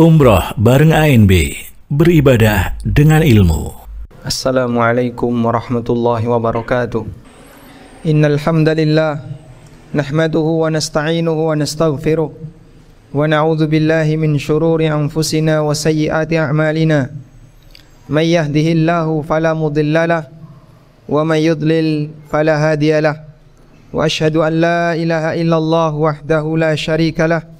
Umroh bareng ANB, beribadah dengan ilmu. Assalamualaikum warahmatullahi wabarakatuh. Innal hamdalillah nahmaduhu wa nasta'inuhu wa nastaghfiruh wa na'udzu billahi min shururi anfusina wa sayyiati a'malina. Man yahdihillahu fala mudhillalah wa man yudlil fala hadiyalah. Wa ashhadu an la ilaha illallah wahdahu la sharika lah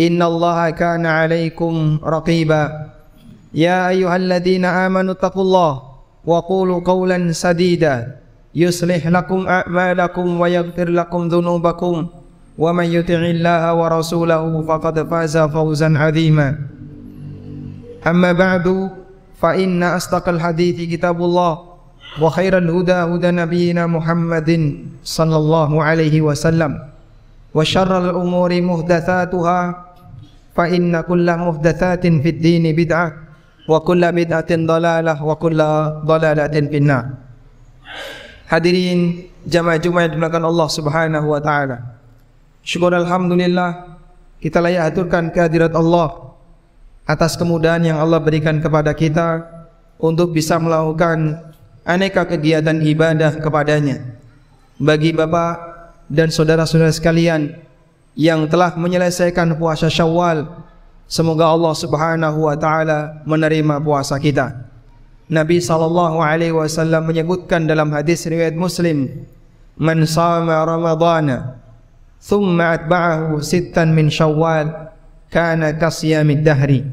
إن الله كان عليكم رقيبا يا أيها الذين آمنوا اتقوا الله وقولوا قولا سديدا يصلح لكم أعمالكم ويغفر لكم ذنوبكم ومن يطع الله ورسوله فقد فاز فوزا عظيما أما بعد فإن أصدق الحديث كتاب الله وخير الهدى هدى نبينا محمد صلى الله عليه وسلم وشر الأمور محدثاتها فإن كل محدثات في الدين بدعة وكل بدعة ضلالة وكل ضلالة في النار Hadirin jamaah Jumaat dimuliakan Allah Subhanahu wa taala. Syukur alhamdulillah kita layak haturkan kehadirat Allah atas kemudahan yang Allah berikan kepada kita untuk bisa melakukan aneka kegiatan ibadah kepadanya. Bagi bapak dan saudara-saudara sekalian yang telah menyelesaikan puasa Syawal. Semoga Allah Subhanahu wa taala menerima puasa kita. Nabi sallallahu alaihi wasallam menyebutkan dalam hadis riwayat Muslim, "Man shama Ramadan thumma atba'ahu sittan min Syawal, kana ka siyamid dahri."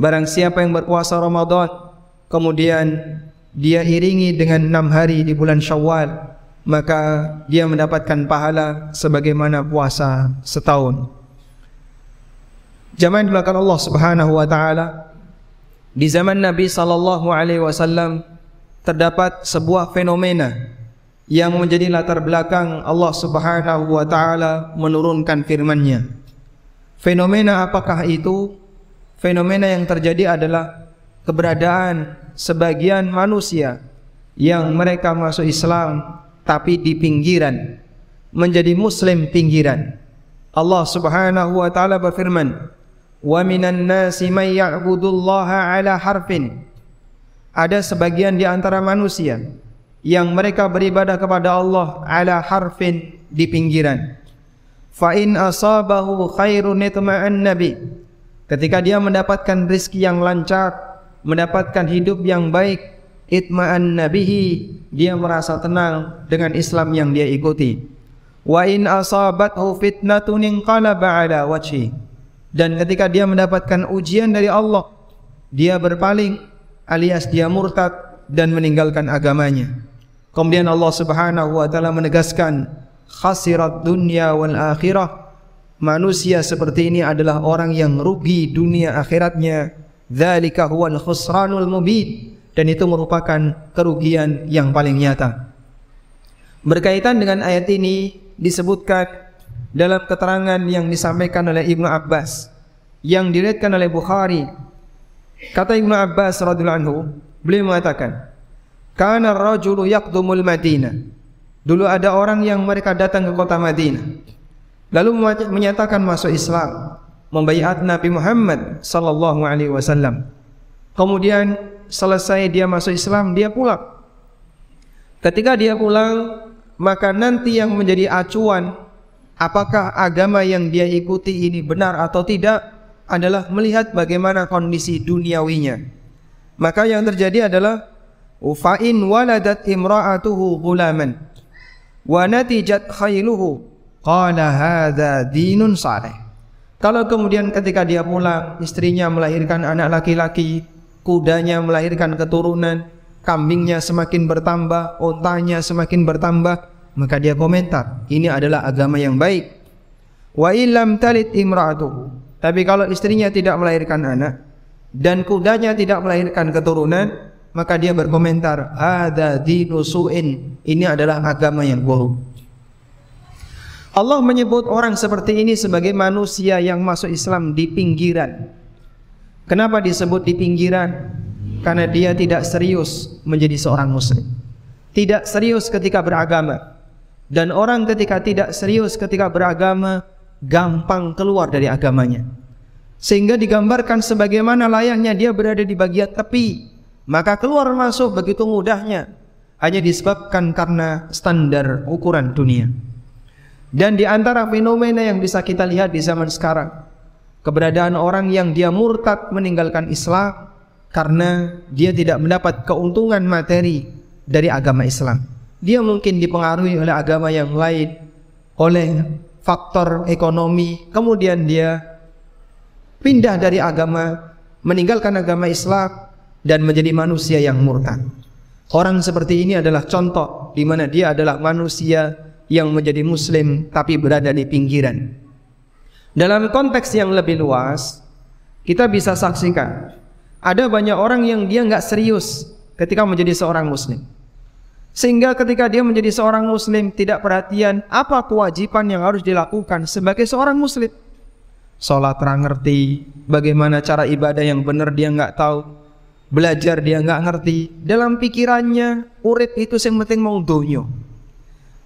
Barang siapa yang berpuasa Ramadan kemudian dia iringi dengan enam hari di bulan Syawal, maka dia mendapatkan pahala sebagaimana puasa setahun. Jamaah dilakukan Allah Subhanahu wa taala di zaman Nabi sallallahu alaihi wasallam terdapat sebuah fenomena yang menjadi latar belakang Allah Subhanahu wa taala menurunkan firman-Nya. Fenomena apakah itu? Fenomena yang terjadi adalah keberadaan sebagian manusia yang mereka masuk Islam tapi di pinggiran menjadi muslim pinggiran Allah Subhanahu wa taala berfirman wa minan nasi may ya'budullaha ala harfin ada sebagian di antara manusia yang mereka beribadah kepada Allah ala harfin di pinggiran fa in asabahu khairun itma'an nabi ketika dia mendapatkan rezeki yang lancar mendapatkan hidup yang baik itma'an nabihi dia merasa tenang dengan Islam yang dia ikuti wa in asabathu fitnatun inqalaba ala wajhi dan ketika dia mendapatkan ujian dari Allah dia berpaling alias dia murtad dan meninggalkan agamanya kemudian Allah Subhanahu wa taala menegaskan khasirat dunya wal akhirah manusia seperti ini adalah orang yang rugi dunia akhiratnya dzalika huwal khusranul mubin dan itu merupakan kerugian yang paling nyata. Berkaitan dengan ayat ini disebutkan dalam keterangan yang disampaikan oleh Ibnu Abbas yang diriwayatkan oleh Bukhari. Kata Ibnu Abbas radhiyallahu anhu, beliau mengatakan, "Kana ar-rajulu yaqdumul Madinah." Dulu ada orang yang mereka datang ke kota Madinah. Lalu menyatakan masuk Islam, membaiat Nabi Muhammad sallallahu alaihi wasallam. Kemudian selesai dia masuk Islam, dia pulang. Ketika dia pulang, maka nanti yang menjadi acuan apakah agama yang dia ikuti ini benar atau tidak adalah melihat bagaimana kondisi duniawinya. Maka yang terjadi adalah ufa'in waladat imra'atuhu gulaman wa natijat khayluhu qala hadha dinun saleh. Kalau kemudian ketika dia pulang istrinya melahirkan anak laki-laki kudanya melahirkan keturunan, kambingnya semakin bertambah, ontanya semakin bertambah, maka dia komentar, ini adalah agama yang baik. Wa ilam talit imra'atuhu. Tapi kalau istrinya tidak melahirkan anak dan kudanya tidak melahirkan keturunan, maka dia berkomentar, hadza dinusu'in. Ini adalah agama yang bohong. Allah menyebut orang seperti ini sebagai manusia yang masuk Islam di pinggiran, Kenapa disebut di pinggiran? Karena dia tidak serius menjadi seorang muslim. Tidak serius ketika beragama. Dan orang ketika tidak serius ketika beragama gampang keluar dari agamanya. Sehingga digambarkan sebagaimana layaknya dia berada di bagian tepi, maka keluar masuk begitu mudahnya hanya disebabkan karena standar ukuran dunia. Dan di antara fenomena yang bisa kita lihat di zaman sekarang keberadaan orang yang dia murtad meninggalkan Islam karena dia tidak mendapat keuntungan materi dari agama Islam. Dia mungkin dipengaruhi oleh agama yang lain, oleh faktor ekonomi, kemudian dia pindah dari agama, meninggalkan agama Islam dan menjadi manusia yang murtad. Orang seperti ini adalah contoh di mana dia adalah manusia yang menjadi muslim tapi berada di pinggiran. Dalam konteks yang lebih luas, kita bisa saksikan ada banyak orang yang dia nggak serius ketika menjadi seorang muslim. Sehingga ketika dia menjadi seorang muslim tidak perhatian apa kewajiban yang harus dilakukan sebagai seorang muslim. Sholat terang ngerti, bagaimana cara ibadah yang benar dia nggak tahu, belajar dia nggak ngerti. Dalam pikirannya urip itu yang penting mau dunyo.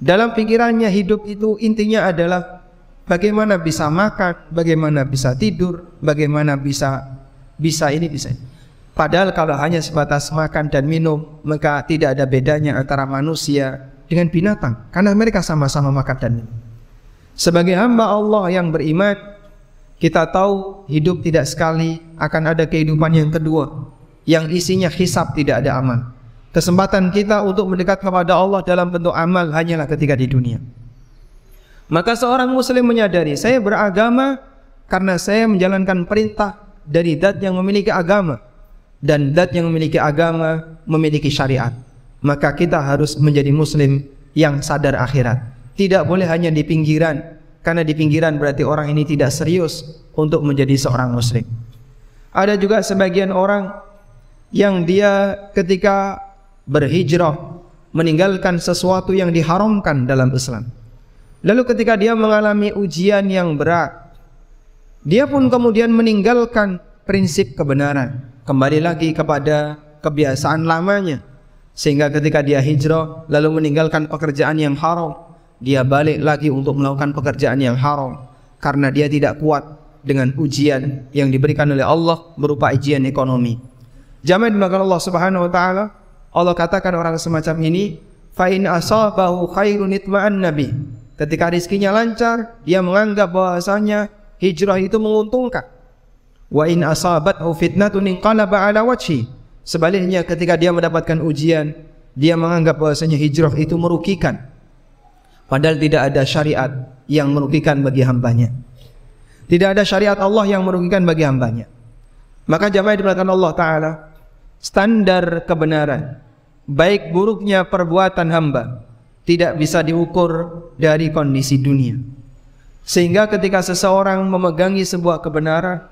Dalam pikirannya hidup itu intinya adalah Bagaimana bisa makan, bagaimana bisa tidur, bagaimana bisa bisa ini bisa. Padahal kalau hanya sebatas makan dan minum, maka tidak ada bedanya antara manusia dengan binatang karena mereka sama-sama makan dan minum. Sebagai hamba Allah yang beriman, kita tahu hidup tidak sekali akan ada kehidupan yang kedua yang isinya hisap tidak ada amal. Kesempatan kita untuk mendekat kepada Allah dalam bentuk amal hanyalah ketika di dunia. Maka seorang muslim menyadari saya beragama karena saya menjalankan perintah dari dat yang memiliki agama dan dat yang memiliki agama memiliki syariat. Maka kita harus menjadi muslim yang sadar akhirat. Tidak boleh hanya di pinggiran karena di pinggiran berarti orang ini tidak serius untuk menjadi seorang muslim. Ada juga sebagian orang yang dia ketika berhijrah meninggalkan sesuatu yang diharamkan dalam Islam. Lalu ketika dia mengalami ujian yang berat Dia pun kemudian meninggalkan prinsip kebenaran Kembali lagi kepada kebiasaan lamanya Sehingga ketika dia hijrah Lalu meninggalkan pekerjaan yang haram Dia balik lagi untuk melakukan pekerjaan yang haram Karena dia tidak kuat dengan ujian yang diberikan oleh Allah Berupa ujian ekonomi Jamin dimakan Allah subhanahu wa ta'ala Allah katakan orang semacam ini Fa'in asabahu bahu itma'an nabi' Ketika rizkinya lancar, dia menganggap bahasanya hijrah itu menguntungkan. Wa in asabat hu fitnatun inqalaba ala Sebaliknya ketika dia mendapatkan ujian, dia menganggap bahasanya hijrah itu merugikan. Padahal tidak ada syariat yang merugikan bagi hambanya. Tidak ada syariat Allah yang merugikan bagi hambanya. Maka jamaah diberikan Allah Ta'ala standar kebenaran. Baik buruknya perbuatan hamba tidak bisa diukur dari kondisi dunia. Sehingga ketika seseorang memegangi sebuah kebenaran,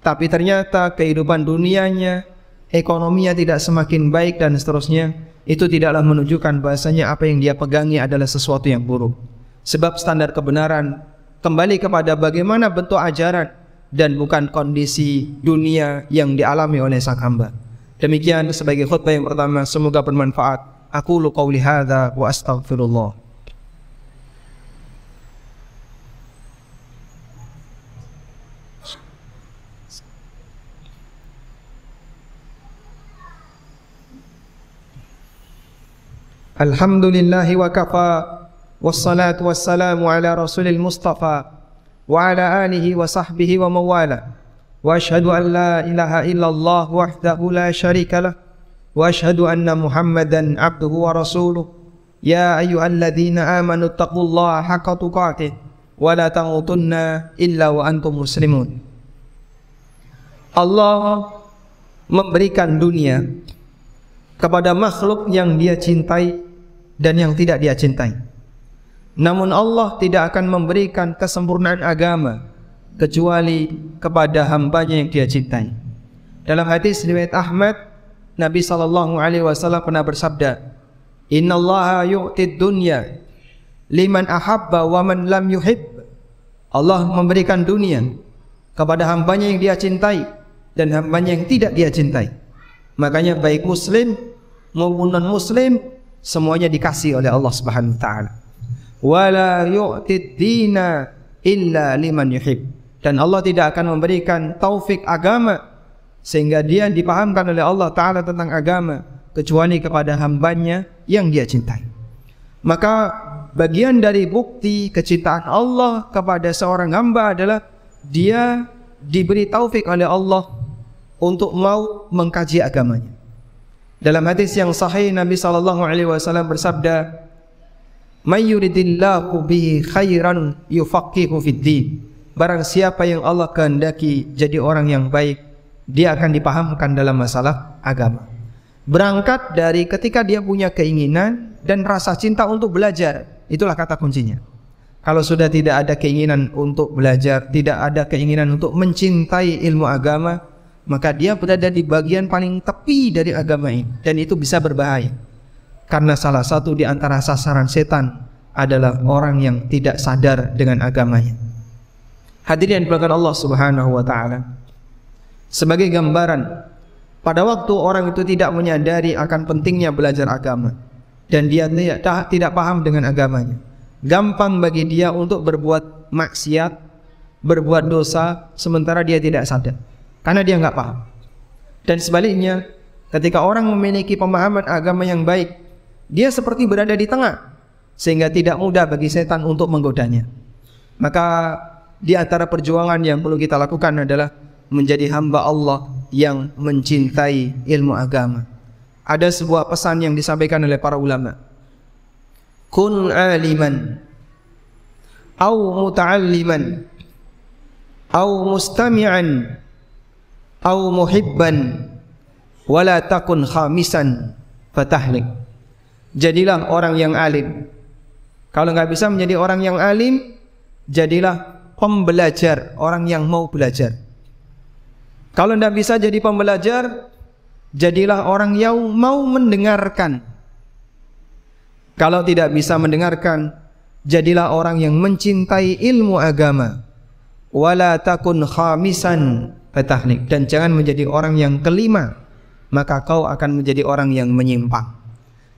tapi ternyata kehidupan dunianya, ekonominya tidak semakin baik dan seterusnya, itu tidaklah menunjukkan bahasanya apa yang dia pegangi adalah sesuatu yang buruk. Sebab standar kebenaran kembali kepada bagaimana bentuk ajaran dan bukan kondisi dunia yang dialami oleh sang hamba. Demikian sebagai khutbah yang pertama, semoga bermanfaat. أقول قولي هذا وأستغفر الله الحمد لله وكفى والصلاة والسلام على رسول المصطفى وعلى آله وصحبه ومواله وأشهد أن لا إله إلا الله وحده لا شريك له واشهد ان محمدا عبده ورسوله يا ايها الذين امنوا اتقوا الله حق تقاته ولا تموتن الا وانتم مسلمون Allah memberikan dunia kepada makhluk yang dia cintai dan yang tidak dia cintai namun Allah tidak akan memberikan kesempurnaan agama kecuali kepada hambanya yang dia cintai dalam hadis riwayat Ahmad Nabi sallallahu alaihi wasallam pernah bersabda, "Innallaha yu'tid dunya liman ahabba wa man lam yuhib." Allah memberikan dunia kepada hamba-Nya yang Dia cintai dan hamba-Nya yang tidak Dia cintai. Makanya baik muslim maupun non muslim semuanya dikasih oleh Allah Subhanahu wa taala. Wala yu'tid dina illa liman yuhib. Dan Allah tidak akan memberikan taufik agama sehingga dia dipahamkan oleh Allah Ta'ala tentang agama kecuali kepada hambanya yang dia cintai maka bagian dari bukti kecintaan Allah kepada seorang hamba adalah dia diberi taufik oleh Allah untuk mau mengkaji agamanya dalam hadis yang sahih Nabi sallallahu alaihi wasallam bersabda may bi khairan yufaqihu fid din barang siapa yang Allah kehendaki jadi orang yang baik dia akan dipahamkan dalam masalah agama. Berangkat dari ketika dia punya keinginan dan rasa cinta untuk belajar, itulah kata kuncinya. Kalau sudah tidak ada keinginan untuk belajar, tidak ada keinginan untuk mencintai ilmu agama, maka dia berada di bagian paling tepi dari agama ini dan itu bisa berbahaya. Karena salah satu di antara sasaran setan adalah orang yang tidak sadar dengan agamanya. Hadirin belakang Allah Subhanahu wa taala. Sebagai gambaran, pada waktu orang itu tidak menyadari akan pentingnya belajar agama dan dia tidak tidak paham dengan agamanya. Gampang bagi dia untuk berbuat maksiat, berbuat dosa sementara dia tidak sadar karena dia nggak paham. Dan sebaliknya, ketika orang memiliki pemahaman agama yang baik, dia seperti berada di tengah sehingga tidak mudah bagi setan untuk menggodanya. Maka di antara perjuangan yang perlu kita lakukan adalah menjadi hamba Allah yang mencintai ilmu agama. Ada sebuah pesan yang disampaikan oleh para ulama. Kun aliman au muta'alliman au mustami'an au muhibban wala takun khamisan fatahlik. Jadilah orang yang alim. Kalau enggak bisa menjadi orang yang alim, jadilah pembelajar, orang yang mau belajar. Kalau tidak bisa jadi pembelajar, jadilah orang yang mau mendengarkan. Kalau tidak bisa mendengarkan, jadilah orang yang mencintai ilmu agama. Wala takun khamisan petahnik dan jangan menjadi orang yang kelima, maka kau akan menjadi orang yang menyimpang.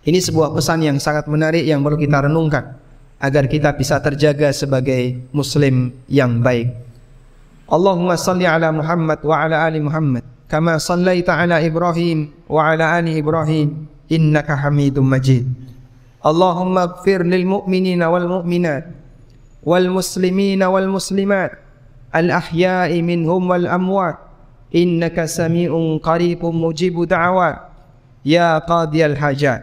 Ini sebuah pesan yang sangat menarik yang perlu kita renungkan agar kita bisa terjaga sebagai muslim yang baik. اللهم صل على محمد وعلى آل محمد كما صليت على إبراهيم وعلى آل إبراهيم إنك حميد مجيد اللهم اغفر للمؤمنين والمؤمنات والمسلمين والمسلمات الأحياء منهم والأموات إنك سميع قريب مجيب دعوات يا قاضي الحاجات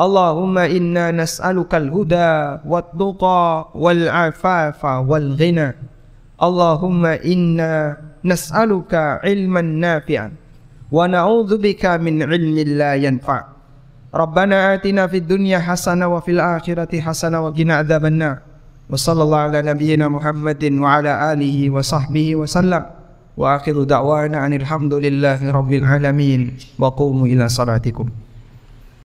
اللهم إنا نسألك الهدى والتقى والعفاف والغنى Allahumma inna nas'aluka ilman nafi'an wa na'udzubika min ilmin la yanfa'. ربنا آتنا في الدنيا حسنة وفي الآخرة حسنة وقنا عذاب النار وصلى الله على نبينا محمد وعلى آله وصحبه وسلم وآخر دعوانا أن الحمد لله رب العالمين وقوموا إلى صلاتكم